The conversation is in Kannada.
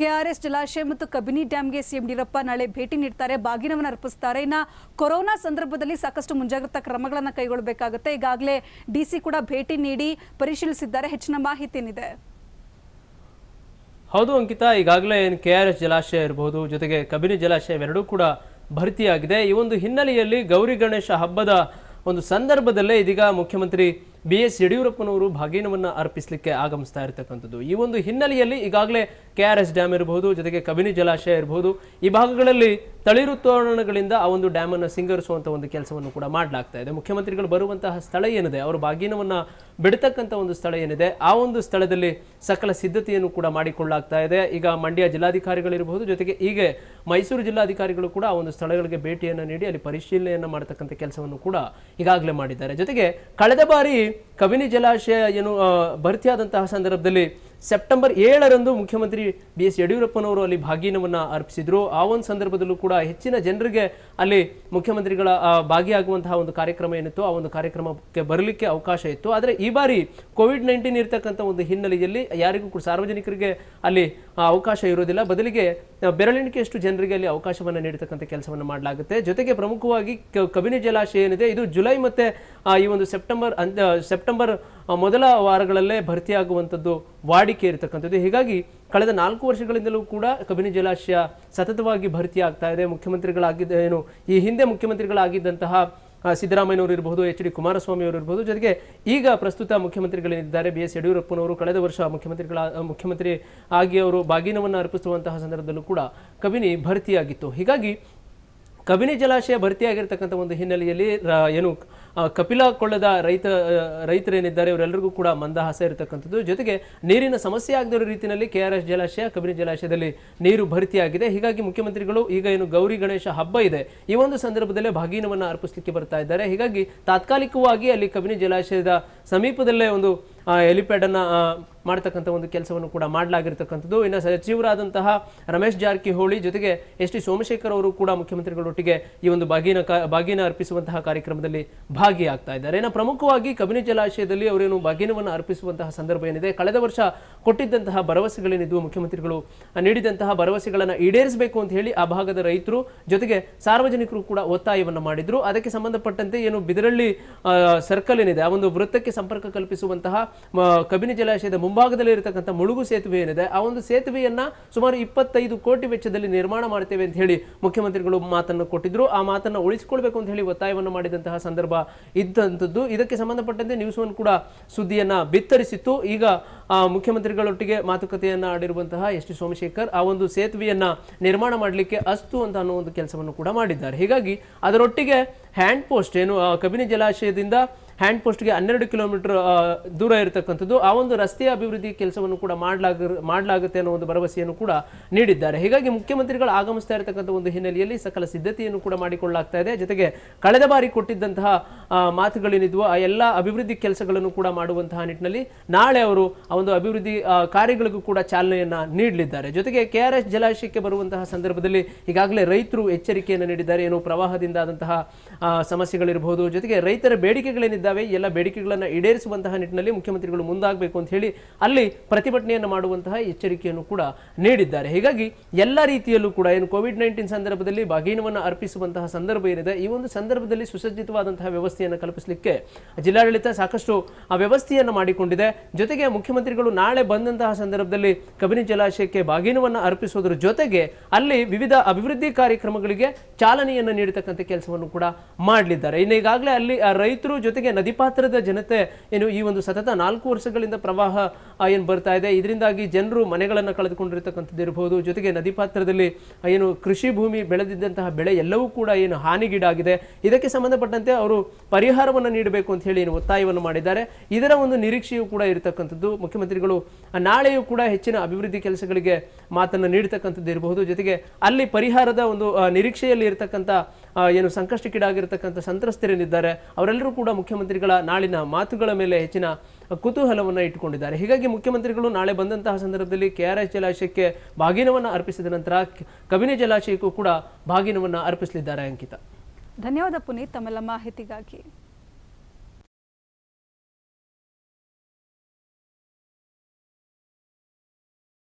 ಕೆಆರ್ಎಸ್ ಜಲಾಶಯ ಮತ್ತು ಕಬಿನಿ ಡ್ಯಾಂಗೆ ಸಿಎಂ ಯಡಿಯೂರಪ್ಪ ನಾಳೆ ಭೇಟಿ ನೀಡ್ತಾರೆ ಬಾಗಿನವನ್ನು ಅರ್ಪಿಸ್ತಾರೆ ಇನ್ನು ಕೊರೋನಾ ಸಂದರ್ಭದಲ್ಲಿ ಸಾಕಷ್ಟು ಮುಂಜಾಗ್ರತಾ ಕ್ರಮಗಳನ್ನು ಕೈಗೊಳ್ಳಬೇಕಾಗುತ್ತೆ ಈಗಾಗಲೇ ಡಿಸಿ ಕೂಡ ಭೇಟಿ ನೀಡಿ ಪರಿಶೀಲಿಸಿದ್ದಾರೆ ಹೆಚ್ಚಿನ ಮಾಹಿತಿ ಏನಿದೆ ಹೌದು ಅಂಕಿತಾ ಈಗಾಗಲೇ ಏನು ಕೆ ಆರ್ ಎಸ್ ಜಲಾಶಯ ಇರಬಹುದು ಜೊತೆಗೆ ಕಬಿನಿ ಜಲಾಶಯ ಎರಡೂ ಕೂಡ ಭರ್ತಿಯಾಗಿದೆ ಈ ಒಂದು ಹಿನ್ನೆಲೆಯಲ್ಲಿ ಗೌರಿ ಗಣೇಶ ಹಬ್ಬದ ಒಂದು ಸಂದರ್ಭದಲ್ಲೇ ಇದೀಗ ಮುಖ್ಯಮಂತ್ರಿ ಬಿ ಎಸ್ ಯಡಿಯೂರಪ್ಪನವರು ಭಾಗಿನವನ್ನು ಅರ್ಪಿಸಲಿಕ್ಕೆ ಆಗಮಿಸ್ತಾ ಇರತಕ್ಕಂಥದ್ದು ಈ ಒಂದು ಹಿನ್ನೆಲೆಯಲ್ಲಿ ಈಗಾಗಲೇ ಕೆ ಆರ್ ಎಸ್ ಡ್ಯಾಮ್ ಇರಬಹುದು ಜೊತೆಗೆ ಕಬಿನಿ ಜಲಾಶಯ ಇರಬಹುದು ಈ ಭಾಗಗಳಲ್ಲಿ ತಳಿರು ತೋರಣಗಳಿಂದ ಆ ಒಂದು ಡ್ಯಾಮನ್ನು ಸಿಂಗರಿಸುವಂಥ ಒಂದು ಕೆಲಸವನ್ನು ಕೂಡ ಮಾಡಲಾಗ್ತಾ ಇದೆ ಮುಖ್ಯಮಂತ್ರಿಗಳು ಬರುವಂತಹ ಸ್ಥಳ ಏನಿದೆ ಅವರು ಭಾಗಿನವನ್ನು ಬಿಡ್ತಕ್ಕಂಥ ಒಂದು ಸ್ಥಳ ಏನಿದೆ ಆ ಒಂದು ಸ್ಥಳದಲ್ಲಿ ಸಕಲ ಸಿದ್ಧತೆಯನ್ನು ಕೂಡ ಮಾಡಿಕೊಳ್ಳಾಗ್ತಾ ಇದೆ ಈಗ ಮಂಡ್ಯ ಜಿಲ್ಲಾಧಿಕಾರಿಗಳಿರಬಹುದು ಜೊತೆಗೆ ಹೀಗೆ ಮೈಸೂರು ಜಿಲ್ಲಾಧಿಕಾರಿಗಳು ಕೂಡ ಆ ಒಂದು ಸ್ಥಳಗಳಿಗೆ ಭೇಟಿಯನ್ನು ನೀಡಿ ಅಲ್ಲಿ ಪರಿಶೀಲನೆಯನ್ನು ಮಾಡತಕ್ಕಂಥ ಕೆಲಸವನ್ನು ಕೂಡ ಈಗಾಗಲೇ ಮಾಡಿದ್ದಾರೆ ಜೊತೆಗೆ ಕಳೆದ ಬಾರಿ ಕವಿನಿ ಜಲಾಶಯ ಏನು ಭರ್ತಿಯಾದಂತಹ ಸಂದರ್ಭದಲ್ಲಿ ಸೆಪ್ಟೆಂಬರ್ ಏಳರಂದು ಮುಖ್ಯಮಂತ್ರಿ ಬಿ ಎಸ್ ಯಡಿಯೂರಪ್ಪನವರು ಅಲ್ಲಿ ಭಾಗಿನವನ್ನು ಅರ್ಪಿಸಿದರು ಆ ಒಂದು ಸಂದರ್ಭದಲ್ಲೂ ಕೂಡ ಹೆಚ್ಚಿನ ಜನರಿಗೆ ಅಲ್ಲಿ ಮುಖ್ಯಮಂತ್ರಿಗಳ ಭಾಗಿಯಾಗುವಂತಹ ಒಂದು ಕಾರ್ಯಕ್ರಮ ಏನಿತ್ತು ಆ ಒಂದು ಕಾರ್ಯಕ್ರಮಕ್ಕೆ ಬರಲಿಕ್ಕೆ ಅವಕಾಶ ಇತ್ತು ಆದರೆ ಈ ಬಾರಿ ಕೋವಿಡ್ ನೈನ್ಟೀನ್ ಇರತಕ್ಕಂಥ ಒಂದು ಹಿನ್ನೆಲೆಯಲ್ಲಿ ಯಾರಿಗೂ ಕೂಡ ಸಾರ್ವಜನಿಕರಿಗೆ ಅಲ್ಲಿ ಅವಕಾಶ ಇರೋದಿಲ್ಲ ಬದಲಿಗೆ ಬೆರಳೆಣಿಕೆ ಎಷ್ಟು ಜನರಿಗೆ ಅಲ್ಲಿ ಅವಕಾಶವನ್ನು ನೀಡತಕ್ಕಂಥ ಕೆಲಸವನ್ನು ಮಾಡಲಾಗುತ್ತೆ ಜೊತೆಗೆ ಪ್ರಮುಖವಾಗಿ ಕಬಿನಿ ಜಲಾಶಯ ಏನಿದೆ ಇದು ಜುಲೈ ಮತ್ತು ಈ ಒಂದು ಸೆಪ್ಟೆಂಬರ್ ಅಂತ್ಯ ಸೆಪ್ಟೆಂಬರ್ ಮೊದಲ ವಾರಗಳಲ್ಲೇ ಭರ್ತಿಯಾಗುವಂಥದ್ದು ವಾಡಿಕೆ ಇರತಕ್ಕಂಥದ್ದು ಹೀಗಾಗಿ ಕಳೆದ ನಾಲ್ಕು ವರ್ಷಗಳಿಂದಲೂ ಕೂಡ ಕಬಿನಿ ಜಲಾಶಯ ಸತತವಾಗಿ ಭರ್ತಿಯಾಗ್ತಾ ಇದೆ ಮುಖ್ಯಮಂತ್ರಿಗಳಾಗಿದ್ದ ಏನು ಈ ಹಿಂದೆ ಮುಖ್ಯಮಂತ್ರಿಗಳಾಗಿದ್ದಂತಹ ಸಿದ್ದರಾಮಯ್ಯವರು ಇರಬಹುದು ಎಚ್ ಡಿ ಕುಮಾರಸ್ವಾಮಿ ಅವರು ಇರಬಹುದು ಜೊತೆಗೆ ಈಗ ಪ್ರಸ್ತುತ ಮುಖ್ಯಮಂತ್ರಿಗಳೇನಿದ್ದಾರೆ ಬಿ ಎಸ್ ಯಡಿಯೂರಪ್ಪನವರು ಕಳೆದ ವರ್ಷ ಮುಖ್ಯಮಂತ್ರಿಗಳ ಮುಖ್ಯಮಂತ್ರಿ ಆಗಿ ಅವರು ಬಾಗಿನವನ್ನು ಅರ್ಪಿಸುವಂತಹ ಸಂದರ್ಭದಲ್ಲೂ ಕೂಡ ಕಬಿನಿ ಭರ್ತಿಯಾಗಿತ್ತು ಹೀಗಾಗಿ ಕಬಿನಿ ಜಲಾಶಯ ಭರ್ತಿಯಾಗಿರ್ತಕ್ಕಂಥ ಒಂದು ಹಿನ್ನೆಲೆಯಲ್ಲಿ ಏನು ಕಪಿಲ ಕೊಳ್ಳದ ರೈತ ರೈತರೇನಿದ್ದಾರೆ ಇವರೆಲ್ಲರಿಗೂ ಕೂಡ ಮಂದಹಾಸ ಇರತಕ್ಕಂಥದ್ದು ಜೊತೆಗೆ ನೀರಿನ ಸಮಸ್ಯೆ ಆಗದಿರೋ ರೀತಿಯಲ್ಲಿ ಕೆ ಆರ್ ಎಸ್ ಜಲಾಶಯ ಕಬಿನಿ ಜಲಾಶಯದಲ್ಲಿ ನೀರು ಭರ್ತಿಯಾಗಿದೆ ಹೀಗಾಗಿ ಮುಖ್ಯಮಂತ್ರಿಗಳು ಈಗ ಏನು ಗೌರಿ ಗಣೇಶ ಹಬ್ಬ ಇದೆ ಈ ಒಂದು ಸಂದರ್ಭದಲ್ಲೇ ಭಾಗಿನವನ್ನು ಅರ್ಪಿಸಲಿಕ್ಕೆ ಬರ್ತಾ ಇದ್ದಾರೆ ಹೀಗಾಗಿ ತಾತ್ಕಾಲಿಕವಾಗಿ ಅಲ್ಲಿ ಕಬಿನಿ ಜಲಾಶಯದ ಸಮೀಪದಲ್ಲೇ ಒಂದು ಎಲಿಪ್ಯಾಡನ್ನು ಮಾಡ್ತಕ್ಕಂಥ ಒಂದು ಕೆಲಸವನ್ನು ಕೂಡ ಮಾಡಲಾಗಿರ್ತಕ್ಕಂಥದ್ದು ಇನ್ನು ಸಚಿವರಾದಂತಹ ರಮೇಶ್ ಜಾರಕಿಹೊಳಿ ಜೊತೆಗೆ ಎಸ್ ಟಿ ಸೋಮಶೇಖರ್ ಅವರು ಕೂಡ ಮುಖ್ಯಮಂತ್ರಿಗಳೊಟ್ಟಿಗೆ ಈ ಒಂದು ಬಾಗಿನ ಬಾಗಿನ ಅರ್ಪಿಸುವಂತಹ ಕಾರ್ಯಕ್ರಮದಲ್ಲಿ ಭಾಗಿಯಾಗ್ತಾ ಇದ್ದಾರೆ ಇನ್ನು ಪ್ರಮುಖವಾಗಿ ಕಬಿನಿ ಜಲಾಶಯದಲ್ಲಿ ಅವರೇನು ಬಾಗಿನವನ್ನು ಅರ್ಪಿಸುವಂತಹ ಸಂದರ್ಭ ಏನಿದೆ ಕಳೆದ ವರ್ಷ ಕೊಟ್ಟಿದ್ದಂತಹ ಭರವಸೆಗಳೇನಿದ್ವು ಮುಖ್ಯಮಂತ್ರಿಗಳು ನೀಡಿದಂತಹ ಭರವಸೆಗಳನ್ನು ಈಡೇರಿಸಬೇಕು ಅಂತ ಹೇಳಿ ಆ ಭಾಗದ ರೈತರು ಜೊತೆಗೆ ಸಾರ್ವಜನಿಕರು ಕೂಡ ಒತ್ತಾಯವನ್ನು ಮಾಡಿದ್ರು ಅದಕ್ಕೆ ಸಂಬಂಧಪಟ್ಟಂತೆ ಏನು ಬಿದರಳ್ಳಿ ಸರ್ಕಲ್ ಏನಿದೆ ಆ ಒಂದು ವೃತ್ತಕ್ಕೆ ಸಂಪರ್ಕ ಕಲ್ಪಿಸುವಂತಹ ಕಬಿನಿ ಜಲಾಶಯದ ಮುಂಭಾಗ ಮುಂಭಾಗದಲ್ಲಿ ಇರತಕ್ಕಂಥ ಮುಳುಗು ಸೇತುವೆ ಏನಿದೆ ಆ ಒಂದು ಸೇತುವೆಯನ್ನ ಸುಮಾರು ಇಪ್ಪತ್ತೈದು ಕೋಟಿ ವೆಚ್ಚದಲ್ಲಿ ನಿರ್ಮಾಣ ಮಾಡ್ತೇವೆ ಅಂತ ಹೇಳಿ ಮುಖ್ಯಮಂತ್ರಿಗಳು ಮಾತನ್ನು ಕೊಟ್ಟಿದ್ರು ಆ ಮಾತನ್ನು ಉಳಿಸಿಕೊಳ್ಬೇಕು ಅಂತ ಹೇಳಿ ಒತ್ತಾಯವನ್ನು ಮಾಡಿದಂತಹ ಸಂದರ್ಭ ಇದ್ದಂಥದ್ದು ಇದಕ್ಕೆ ಸಂಬಂಧಪಟ್ಟಂತೆ ನ್ಯೂಸ್ ಒನ್ ಕೂಡ ಸುದ್ದಿಯನ್ನ ಬಿತ್ತರಿಸಿತ್ತು ಈಗ ಆ ಮುಖ್ಯಮಂತ್ರಿಗಳೊಟ್ಟಿಗೆ ಮಾತುಕತೆಯನ್ನ ಆಡಿರುವಂತಹ ಎಸ್ ಟಿ ಸೋಮಶೇಖರ್ ಆ ಒಂದು ಸೇತುವೆಯನ್ನ ನಿರ್ಮಾಣ ಮಾಡಲಿಕ್ಕೆ ಅಸ್ತು ಅಂತ ಅನ್ನೋ ಒಂದು ಕೆಲಸವನ್ನು ಕೂಡ ಮಾಡಿದ್ದಾರೆ ಹೀಗಾಗಿ ಅದರೊಟ್ಟಿಗೆ ಹ್ಯಾಂಡ್ ಪೋಸ್ಟ್ ಏನು ಕಬಿನಿ ಜಲಾಶಯದಿಂದ ಹ್ಯಾಂಡ್ ಪೋಸ್ಟ್ಗೆ ಹನ್ನೆರಡು ಕಿಲೋಮೀಟರ್ ದೂರ ಇರತಕ್ಕಂಥದ್ದು ಆ ಒಂದು ರಸ್ತೆಯ ಅಭಿವೃದ್ಧಿ ಕೆಲಸವನ್ನು ಕೂಡ ಮಾಡಲಾಗ ಮಾಡಲಾಗುತ್ತೆ ಅನ್ನೋ ಒಂದು ಭರವಸೆಯನ್ನು ಕೂಡ ನೀಡಿದ್ದಾರೆ ಹೀಗಾಗಿ ಮುಖ್ಯಮಂತ್ರಿಗಳು ಆಗಮಿಸ್ತಾ ಇರತಕ್ಕಂಥ ಒಂದು ಹಿನ್ನೆಲೆಯಲ್ಲಿ ಸಕಲ ಸಿದ್ಧತೆಯನ್ನು ಕೂಡ ಮಾಡಿಕೊಳ್ಳಲಾಗ್ತಾ ಇದೆ ಜೊತೆಗೆ ಕಳೆದ ಬಾರಿ ಕೊಟ್ಟಿದ್ದಂತಹ ಮಾತುಗಳೇನಿದ್ವು ಆ ಎಲ್ಲ ಅಭಿವೃದ್ಧಿ ಕೆಲಸಗಳನ್ನು ಕೂಡ ಮಾಡುವಂತಹ ನಿಟ್ಟಿನಲ್ಲಿ ನಾಳೆ ಅವರು ಆ ಒಂದು ಅಭಿವೃದ್ಧಿ ಕಾರ್ಯಗಳಿಗೂ ಕೂಡ ಚಾಲನೆಯನ್ನು ನೀಡಲಿದ್ದಾರೆ ಜೊತೆಗೆ ಕೆ ಆರ್ ಎಸ್ ಜಲಾಶಯಕ್ಕೆ ಬರುವಂತಹ ಸಂದರ್ಭದಲ್ಲಿ ಈಗಾಗಲೇ ರೈತರು ಎಚ್ಚರಿಕೆಯನ್ನು ನೀಡಿದ್ದಾರೆ ಏನು ಪ್ರವಾಹದಿಂದ ಆದಂತಹ ಸಮಸ್ಯೆಗಳಿರಬಹುದು ಜೊತೆಗೆ ರೈತರ ಬೇಡಿಕೆಗಳೇನಿದ್ದಾರೆ ಇದ್ದಾವೆ ಎಲ್ಲ ಬೇಡಿಕೆಗಳನ್ನು ಈಡೇರಿಸುವಂತಹ ನಿಟ್ಟಿನಲ್ಲಿ ಮುಖ್ಯಮಂತ್ರಿಗಳು ಮುಂದಾಗಬೇಕು ಅಂತ ಹೇಳಿ ಅಲ್ಲಿ ಪ್ರತಿಭಟನೆಯನ್ನು ಮಾಡುವಂತಹ ಎಚ್ಚರಿಕೆಯನ್ನು ಕೂಡ ನೀಡಿದ್ದಾರೆ ಹೀಗಾಗಿ ಎಲ್ಲ ರೀತಿಯಲ್ಲೂ ಕೂಡ ಏನು ಕೋವಿಡ್ ನೈನ್ಟೀನ್ ಸಂದರ್ಭದಲ್ಲಿ ಬಾಗಿನವನ್ನು ಅರ್ಪಿಸುವಂತಹ ಸಂದರ್ಭ ಏನಿದೆ ಈ ಒಂದು ಸಂದರ್ಭದಲ್ಲಿ ಸುಸಜ್ಜಿತವಾದಂತಹ ವ್ಯವಸ್ಥೆಯನ್ನು ಕಲ್ಪಿಸಲಿಕ್ಕೆ ಜಿಲ್ಲಾಡಳಿತ ಸಾಕಷ್ಟು ಆ ವ್ಯವಸ್ಥೆಯನ್ನು ಮಾಡಿಕೊಂಡಿದೆ ಜೊತೆಗೆ ಮುಖ್ಯಮಂತ್ರಿಗಳು ನಾಳೆ ಬಂದಂತಹ ಸಂದರ್ಭದಲ್ಲಿ ಕಬಿನಿ ಜಲಾಶಯಕ್ಕೆ ಬಾಗಿನವನ್ನು ಅರ್ಪಿಸುವುದರ ಜೊತೆಗೆ ಅಲ್ಲಿ ವಿವಿಧ ಅಭಿವೃದ್ಧಿ ಕಾರ್ಯಕ್ರಮಗಳಿಗೆ ಚಾಲನೆಯನ್ನು ನೀಡತಕ್ಕಂಥ ಕೆಲಸವನ್ನು ಕೂಡ ಮಾಡಲಿದ್ದಾರೆ ಇನ್ನು ಈಗಾಗಲೇ ಅಲ್ಲಿ ರೈತರು ಜೊತೆಗೆ ನದಿ ಪಾತ್ರದ ಜನತೆ ಏನು ಈ ಒಂದು ಸತತ ನಾಲ್ಕು ವರ್ಷಗಳಿಂದ ಪ್ರವಾಹ ಏನು ಬರ್ತಾ ಇದೆ ಇದರಿಂದಾಗಿ ಜನರು ಮನೆಗಳನ್ನು ಕಳೆದುಕೊಂಡಿರ್ತಕ್ಕಂಥದ್ದು ಇರಬಹುದು ಜೊತೆಗೆ ನದಿ ಪಾತ್ರದಲ್ಲಿ ಏನು ಕೃಷಿ ಭೂಮಿ ಬೆಳೆದಿದ್ದಂತಹ ಬೆಳೆ ಎಲ್ಲವೂ ಕೂಡ ಏನು ಹಾನಿಗೀಡಾಗಿದೆ ಇದಕ್ಕೆ ಸಂಬಂಧಪಟ್ಟಂತೆ ಅವರು ಪರಿಹಾರವನ್ನು ನೀಡಬೇಕು ಅಂತ ಹೇಳಿ ಏನು ಒತ್ತಾಯವನ್ನು ಮಾಡಿದ್ದಾರೆ ಇದರ ಒಂದು ನಿರೀಕ್ಷೆಯು ಕೂಡ ಇರತಕ್ಕಂಥದ್ದು ಮುಖ್ಯಮಂತ್ರಿಗಳು ನಾಳೆಯೂ ಕೂಡ ಹೆಚ್ಚಿನ ಅಭಿವೃದ್ಧಿ ಕೆಲಸಗಳಿಗೆ ಮಾತನ್ನು ನೀಡತಕ್ಕಂಥದ್ದು ಇರಬಹುದು ಜೊತೆಗೆ ಅಲ್ಲಿ ಪರಿಹಾರದ ಒಂದು ನಿರೀಕ್ಷೆಯಲ್ಲಿ ಇರತಕ್ಕಂಥ ಏನು ಸಂಕಷ್ಟಕ್ಕೀಡಾಗಿರ್ತಕ್ಕಂಥ ಸಂತ್ರಸ್ತರೇನಿದ್ದಾರೆ ಅವರೆಲ್ಲರೂ ಕೂಡ ಮುಖ್ಯಮಂತ್ರಿಗಳ ನಾಳಿನ ಮಾತುಗಳ ಮೇಲೆ ಹೆಚ್ಚಿನ ಕುತೂಹಲವನ್ನು ಇಟ್ಟುಕೊಂಡಿದ್ದಾರೆ ಹೀಗಾಗಿ ಮುಖ್ಯಮಂತ್ರಿಗಳು ನಾಳೆ ಬಂದಂತಹ ಸಂದರ್ಭದಲ್ಲಿ ಕೆ ಆರ್ ಎಸ್ ಜಲಾಶಯಕ್ಕೆ ಬಾಗಿನವನ್ನು ಅರ್ಪಿಸಿದ ನಂತರ ಕಬಿನಿ ಜಲಾಶಯಕ್ಕೂ ಕೂಡ ಭಾಗಿನವನ್ನು ಅರ್ಪಿಸಲಿದ್ದಾರೆ ಅಂಕಿತ ಧನ್ಯವಾದ ಪುನೀತ್ ತಮ್ಮೆಲ್ಲ ಮಾಹಿತಿಗಾಗಿ